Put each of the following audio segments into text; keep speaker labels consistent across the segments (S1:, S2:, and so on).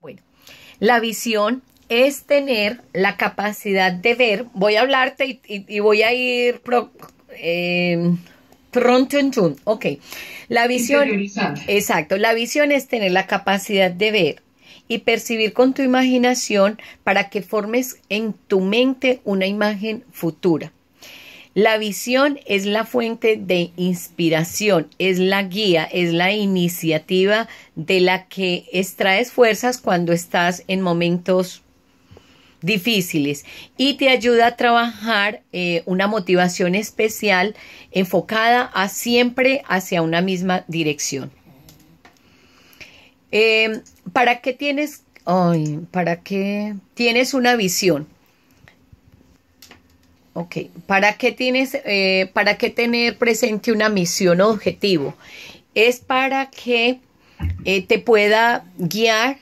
S1: Bueno, la visión es tener la capacidad de ver. Voy a hablarte y, voy a ir em, pronto en June. Ok. La visión. Exacto. La visión es tener la capacidad de ver y percibir con tu imaginación para que formes en tu mente una imagen futura. La visión es la fuente de inspiración, es la guía, es la iniciativa de la que extraes fuerzas cuando estás en momentos difíciles y te ayuda a trabajar eh, una motivación especial enfocada a siempre hacia una misma dirección. Eh, ¿Para qué tienes? ¿Para qué tienes una visión? ¿para qué tienes, eh, tener presente una misión o objetivo? Es para que eh, te pueda guiar,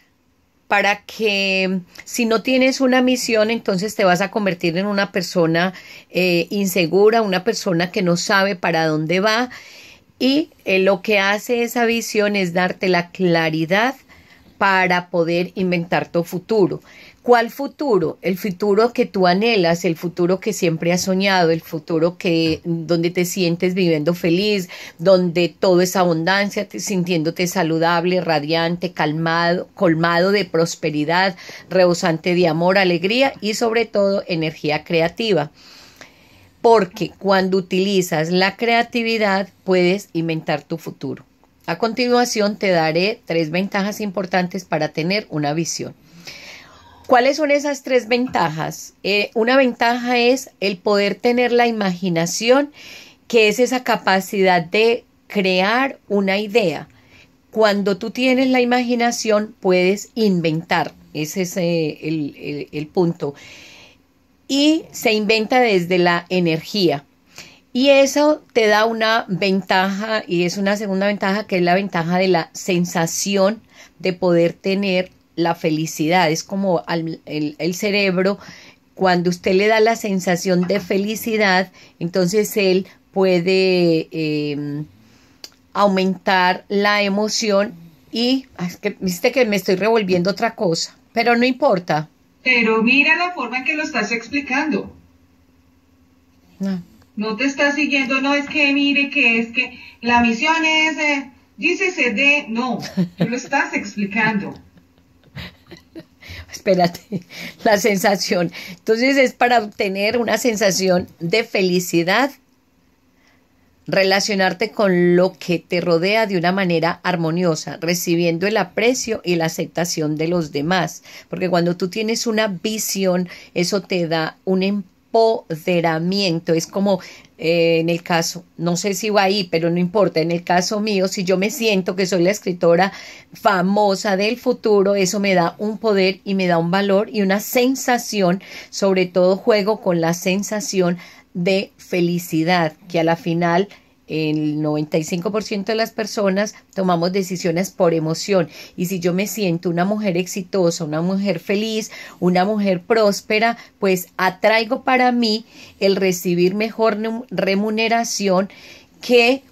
S1: para que si no tienes una misión, entonces te vas a convertir en una persona eh, insegura, una persona que no sabe para dónde va. Y lo que hace esa visión es darte la claridad para poder inventar tu futuro. ¿Cuál futuro? El futuro que tú anhelas, el futuro que siempre has soñado, el futuro que donde te sientes viviendo feliz, donde todo es abundancia, sintiéndote saludable, radiante, calmado, colmado de prosperidad, rebosante de amor, alegría y sobre todo energía creativa porque cuando utilizas la creatividad puedes inventar tu futuro. A continuación te daré tres ventajas importantes para tener una visión. ¿Cuáles son esas tres ventajas? Eh, una ventaja es el poder tener la imaginación, que es esa capacidad de crear una idea. Cuando tú tienes la imaginación, puedes inventar. Ese es el punto. Y se inventa desde la energía. Y eso te da una ventaja, y es una segunda ventaja, que es la ventaja de la sensación de poder tener la felicidad. Es como el, cerebro, cuando usted le da la sensación de felicidad, entonces él puede em, aumentar la emoción y ah, viste que me estoy revolviendo otra cosa, pero no importa. Pero mira la forma en que lo estás explicando. No. te estás siguiendo, no es que mire que es que la misión es, eh, dice CD, no, lo estás explicando. espérate, la sensación. Entonces es para obtener una sensación de felicidad, relacionarte con lo que te rodea de una manera armoniosa, recibiendo el aprecio y la aceptación de los demás, porque cuando tú tienes una visión, eso te da un empoderamiento. Es como eh, en el caso, no sé si va ahí, pero no importa, en el caso mío, si yo me siento que soy la escritora famosa del futuro, eso me da un poder y me da un valor y una sensación, sobre todo juego con la sensación de felicidad, que a la final el 95% de las personas tomamos decisiones por emoción. Y si yo me siento una mujer exitosa, una mujer feliz, una mujer próspera, pues atraigo para mí el recibir mejor remuneración que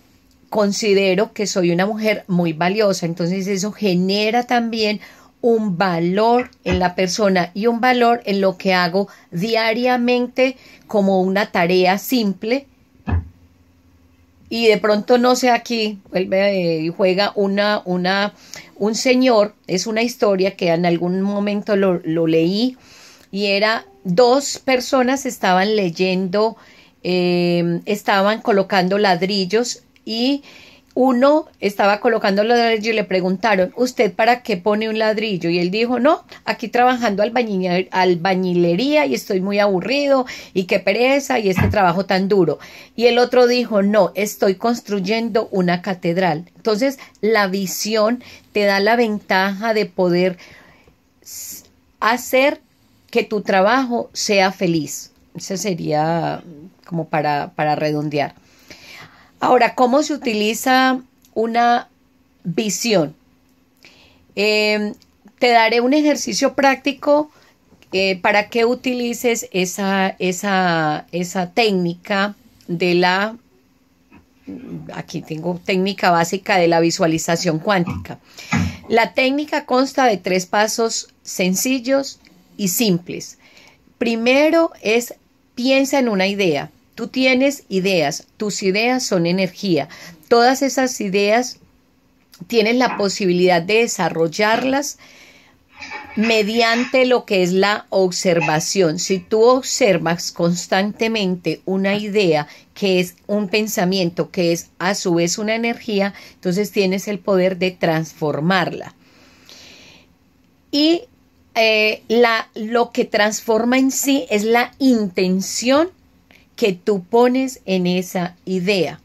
S1: considero que soy una mujer muy valiosa. Entonces eso genera también un valor en la persona y un valor en lo que hago diariamente como una tarea simple y de pronto no sé aquí vuelve eh, y juega una una un señor es una historia que en algún momento lo, leí y era dos personas estaban leyendo eh, estaban colocando ladrillos y uno estaba colocando ladrillo y le preguntaron, ¿usted para qué pone un ladrillo? Y él dijo, no, aquí trabajando albañilería y estoy muy aburrido y qué pereza y este trabajo tan duro. Y el otro dijo, no, estoy construyendo una catedral. Entonces, la visión te da la ventaja de poder hacer que tu trabajo sea feliz. Ese sería como para, para redondear. Ahora, ¿cómo se utiliza una visión? Em, te daré un ejercicio práctico eh, para que utilices esa, esa técnica de la, aquí tengo técnica básica de la visualización cuántica. La técnica consta de tres pasos sencillos y simples. Primero es piensa en una idea. Tú tienes ideas, tus ideas son energía. Todas esas ideas tienes la posibilidad de desarrollarlas mediante lo que es la observación. Si tú observas constantemente una idea que es un pensamiento, que es a su vez una energía, entonces tienes el poder de transformarla. Y eh, la, lo que transforma en sí es la intención que tú pones en esa idea.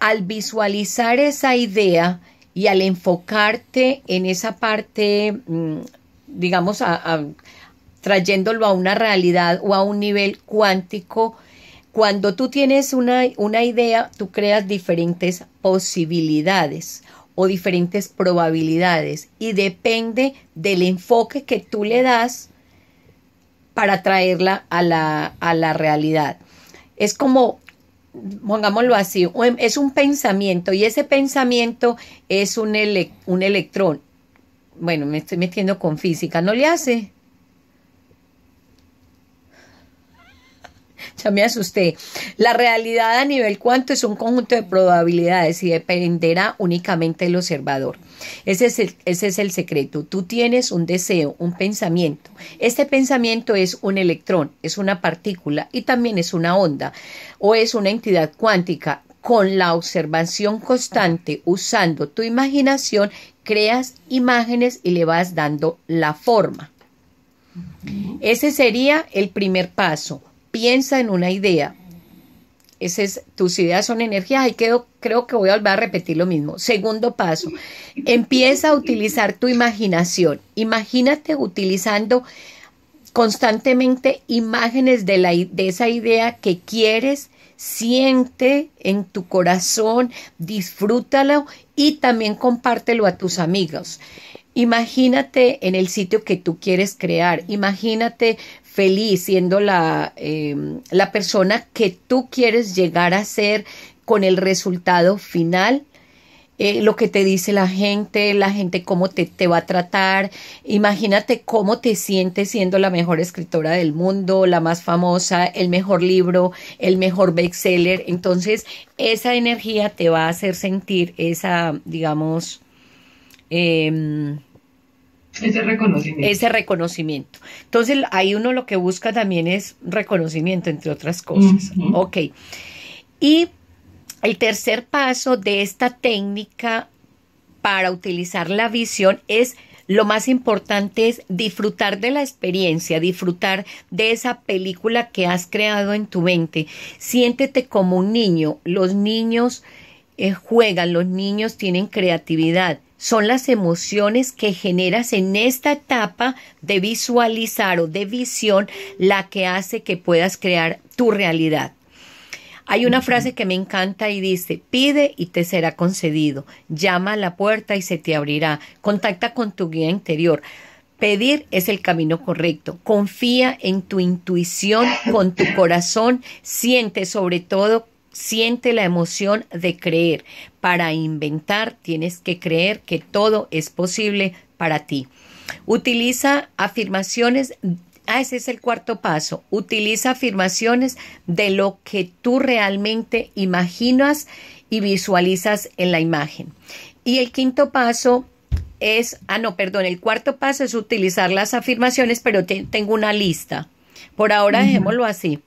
S1: Al visualizar esa idea y al enfocarte en esa parte, mm, digamos, a, trayéndolo a una realidad o a un nivel cuántico, cuando tú tienes una, una idea, tú creas diferentes posibilidades o diferentes probabilidades y depende del enfoque que tú le das para traerla a la, a la realidad. Es como, pongámoslo así, em, es un pensamiento y ese pensamiento es un, un electrón. Bueno, me estoy metiendo con física, ¿no le hace? me asusté. La realidad a nivel cuánto es un conjunto de probabilidades y dependerá únicamente del observador. es, ese es el secreto. Tú tienes un deseo, un pensamiento. Este pensamiento es un electrón, es una partícula y también es una onda o es una entidad cuántica. Con la observación constante, usando tu imaginación, creas imágenes y le vas dando la forma. Ese sería el primer paso, piensa en una idea. tus ideas son energías. Ahí creo que voy a volver a repetir lo mismo. Segundo paso, empieza a utilizar tu imaginación. Imagínate utilizando constantemente imágenes de, la, de esa idea que quieres, siente en tu corazón, disfrútalo y también compártelo a tus amigos. Imagínate en el sitio que tú quieres crear, imagínate feliz, siendo la, em, la persona que tú quieres llegar a ser con el resultado final eh, lo que te dice la gente, la gente cómo te, te, va a tratar. Imagínate cómo te sientes siendo la mejor escritora del mundo, la más famosa, el mejor libro, el mejor bestseller. Entonces, esa energía te va a hacer sentir esa, digamos, em, ese reconocimiento. Ese reconocimiento. Entonces, ahí uno lo que busca también es reconocimiento, entre otras cosas. Ok. Y el tercer paso de esta técnica para utilizar la visión es lo más importante es disfrutar de la experiencia, disfrutar de esa película que has creado en tu mente. Siéntete como un niño. Los niños eh, juegan, los niños tienen creatividad, son las emociones que generas en esta etapa de visualizar o de visión la que hace que puedas crear tu realidad. Hay una frase que me encanta y dice, pide y te será concedido, llama a la puerta y se te abrirá, contacta con tu guía interior. Pedir es el camino correcto. Confía en tu intuición, con tu corazón, siente sobre todo Siente la emoción de creer. Para inventar tienes que creer que todo es posible para ti. Utiliza afirmaciones. Ah, ese es el cuarto paso. Utiliza afirmaciones de lo que tú realmente imaginas y visualizas en la imagen. Y el quinto paso es, ah, no, perdón, el cuarto paso es utilizar las afirmaciones, pero tengo una lista. Por ahora dejémoslo así.